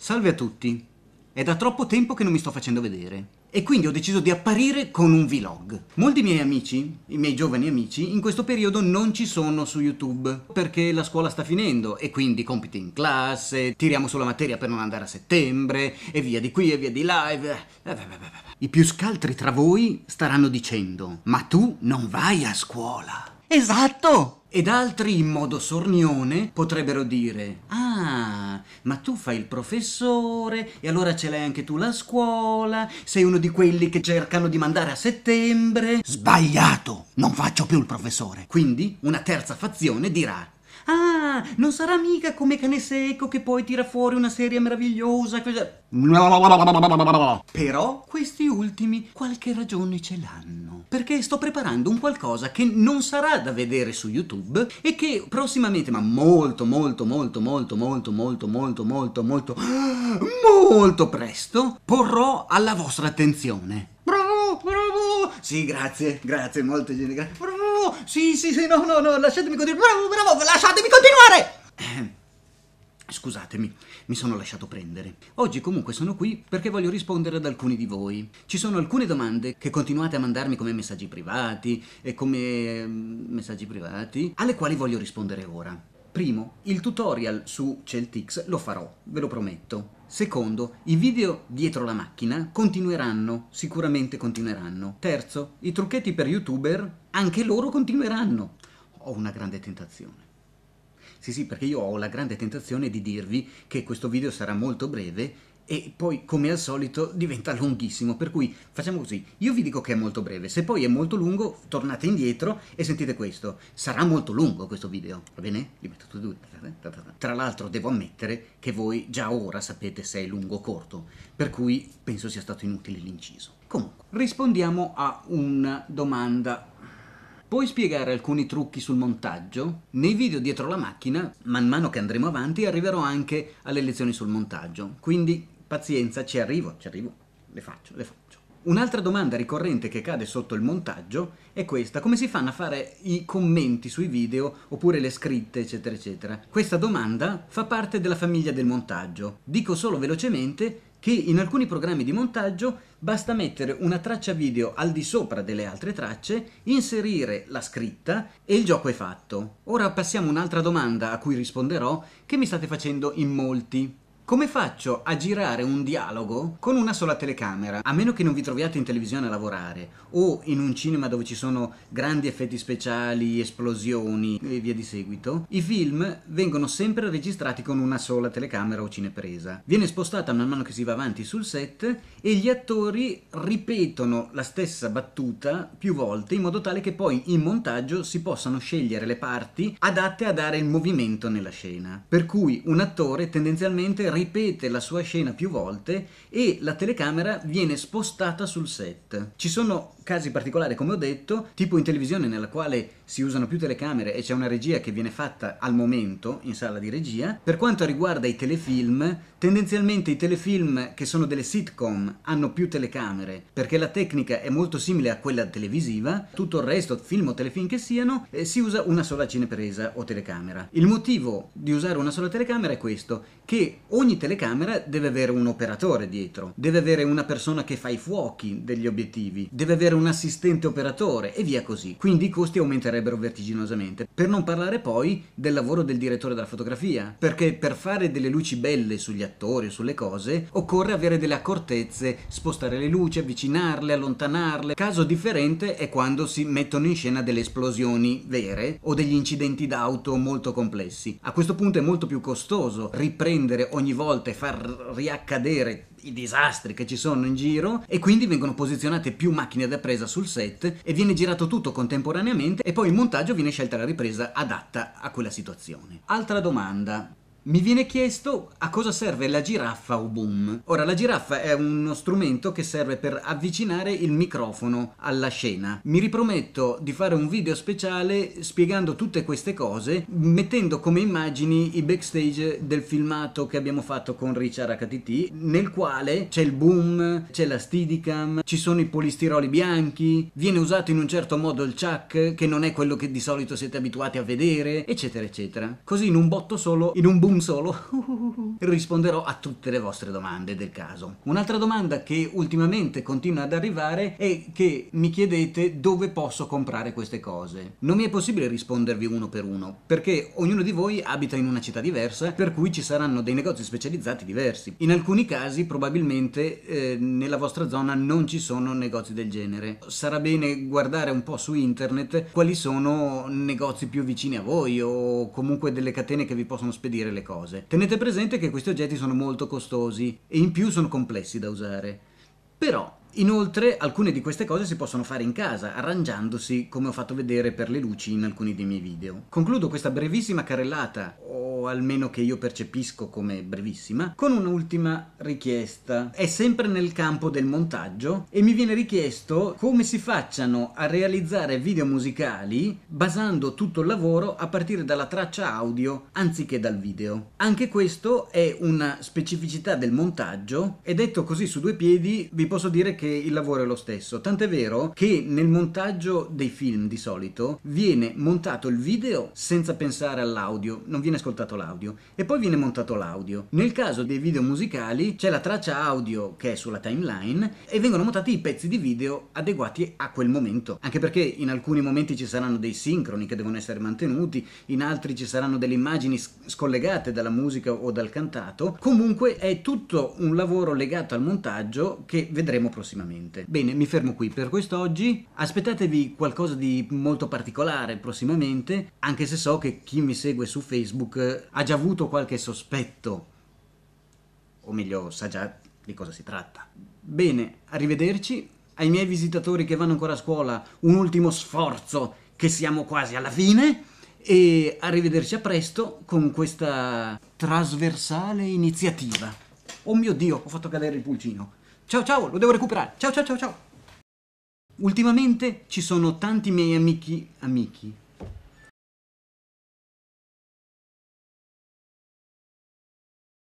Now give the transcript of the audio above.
Salve a tutti! È da troppo tempo che non mi sto facendo vedere e quindi ho deciso di apparire con un vlog. Molti miei amici, i miei giovani amici, in questo periodo non ci sono su YouTube perché la scuola sta finendo e quindi compiti in classe, tiriamo sulla materia per non andare a settembre e via di qui e via di là. E... I più scaltri tra voi staranno dicendo ma tu non vai a scuola. Esatto! Ed altri, in modo sornione, potrebbero dire «Ah, ma tu fai il professore, e allora ce l'hai anche tu la scuola, sei uno di quelli che cercano di mandare a settembre...» Sbagliato! Non faccio più il professore! Quindi una terza fazione dirà Ah, non sarà mica come cane secco che poi tira fuori una serie meravigliosa. Però questi ultimi qualche ragione ce l'hanno. Perché sto preparando un qualcosa che non sarà da vedere su YouTube e che prossimamente, ma molto, molto, molto, molto, molto, molto, molto, molto, molto, molto presto, porrò alla vostra attenzione. Bravo, bravo! Sì, grazie, grazie, molto genere. Bravo! sì, sì, sì, no, no, no, lasciatemi continuare, bravo, bravo, lasciatemi continuare! Scusatemi, mi sono lasciato prendere. Oggi comunque sono qui perché voglio rispondere ad alcuni di voi. Ci sono alcune domande che continuate a mandarmi come messaggi privati e come mm, messaggi privati, alle quali voglio rispondere ora. Primo, il tutorial su Celtics lo farò, ve lo prometto. Secondo, i video dietro la macchina continueranno, sicuramente continueranno. Terzo, i trucchetti per youtuber, anche loro continueranno. Ho una grande tentazione. Sì, sì, perché io ho la grande tentazione di dirvi che questo video sarà molto breve e poi come al solito diventa lunghissimo, per cui facciamo così, io vi dico che è molto breve, se poi è molto lungo tornate indietro e sentite questo, sarà molto lungo questo video, va bene? Li metto tutti e due. Tra l'altro devo ammettere che voi già ora sapete se è lungo o corto, per cui penso sia stato inutile l'inciso. Comunque, rispondiamo a una domanda Puoi spiegare alcuni trucchi sul montaggio? Nei video dietro la macchina, man mano che andremo avanti, arriverò anche alle lezioni sul montaggio, quindi Pazienza, ci arrivo, ci arrivo. Le faccio, le faccio. Un'altra domanda ricorrente che cade sotto il montaggio è questa, come si fanno a fare i commenti sui video oppure le scritte eccetera eccetera? Questa domanda fa parte della famiglia del montaggio. Dico solo velocemente che in alcuni programmi di montaggio basta mettere una traccia video al di sopra delle altre tracce, inserire la scritta e il gioco è fatto. Ora passiamo a un'altra domanda a cui risponderò che mi state facendo in molti. Come faccio a girare un dialogo con una sola telecamera? A meno che non vi troviate in televisione a lavorare o in un cinema dove ci sono grandi effetti speciali, esplosioni e via di seguito, i film vengono sempre registrati con una sola telecamera o cinepresa. Viene spostata man mano che si va avanti sul set e gli attori ripetono la stessa battuta più volte in modo tale che poi in montaggio si possano scegliere le parti adatte a dare il movimento nella scena. Per cui un attore tendenzialmente ripete la sua scena più volte e la telecamera viene spostata sul set. Ci sono casi particolari, come ho detto, tipo in televisione nella quale si usano più telecamere e c'è una regia che viene fatta al momento in sala di regia. Per quanto riguarda i telefilm, tendenzialmente i telefilm che sono delle sitcom hanno più telecamere perché la tecnica è molto simile a quella televisiva, tutto il resto, film o telefilm che siano, eh, si usa una sola cinepresa o telecamera. Il motivo di usare una sola telecamera è questo, che ogni telecamera deve avere un operatore dietro, deve avere una persona che fa i fuochi degli obiettivi, deve avere un assistente operatore e via così. Quindi i costi aumenterebbero aumenterebbero vertiginosamente. Per non parlare poi del lavoro del direttore della fotografia, perché per fare delle luci belle sugli attori o sulle cose occorre avere delle accortezze, spostare le luci, avvicinarle, allontanarle. Caso differente è quando si mettono in scena delle esplosioni vere o degli incidenti d'auto molto complessi. A questo punto è molto più costoso riprendere ogni volta e far riaccadere i disastri che ci sono in giro e quindi vengono posizionate più macchine da presa sul set e viene girato tutto contemporaneamente e poi il montaggio viene scelta la ripresa adatta a quella situazione. Altra domanda, mi viene chiesto a cosa serve la giraffa o boom. Ora, la giraffa è uno strumento che serve per avvicinare il microfono alla scena. Mi riprometto di fare un video speciale spiegando tutte queste cose, mettendo come immagini i backstage del filmato che abbiamo fatto con Richard HTT, nel quale c'è il boom, c'è la Steadicam, ci sono i polistiroli bianchi, viene usato in un certo modo il chuck, che non è quello che di solito siete abituati a vedere, eccetera, eccetera. Così in un botto solo, in un boom un solo, risponderò a tutte le vostre domande del caso. Un'altra domanda che ultimamente continua ad arrivare è che mi chiedete dove posso comprare queste cose. Non mi è possibile rispondervi uno per uno, perché ognuno di voi abita in una città diversa, per cui ci saranno dei negozi specializzati diversi. In alcuni casi probabilmente eh, nella vostra zona non ci sono negozi del genere. Sarà bene guardare un po' su internet quali sono negozi più vicini a voi o comunque delle catene che vi possono spedire le le cose. Tenete presente che questi oggetti sono molto costosi e in più sono complessi da usare. Però Inoltre alcune di queste cose si possono fare in casa, arrangiandosi come ho fatto vedere per le luci in alcuni dei miei video. Concludo questa brevissima carrellata, o almeno che io percepisco come brevissima, con un'ultima richiesta. È sempre nel campo del montaggio e mi viene richiesto come si facciano a realizzare video musicali basando tutto il lavoro a partire dalla traccia audio anziché dal video. Anche questo è una specificità del montaggio e detto così su due piedi vi posso dire che che il lavoro è lo stesso, tant'è vero che nel montaggio dei film di solito viene montato il video senza pensare all'audio, non viene ascoltato l'audio, e poi viene montato l'audio. Nel caso dei video musicali c'è la traccia audio che è sulla timeline e vengono montati i pezzi di video adeguati a quel momento, anche perché in alcuni momenti ci saranno dei sincroni che devono essere mantenuti, in altri ci saranno delle immagini scollegate dalla musica o dal cantato, comunque è tutto un lavoro legato al montaggio che vedremo prossimamente prossimamente. Bene, mi fermo qui per quest'oggi, aspettatevi qualcosa di molto particolare prossimamente, anche se so che chi mi segue su Facebook eh, ha già avuto qualche sospetto, o meglio sa già di cosa si tratta. Bene, arrivederci, ai miei visitatori che vanno ancora a scuola un ultimo sforzo che siamo quasi alla fine e arrivederci a presto con questa trasversale iniziativa. Oh mio Dio, ho fatto cadere il pulcino. Ciao ciao, lo devo recuperare. Ciao ciao ciao ciao. Ultimamente ci sono tanti miei amici, amici,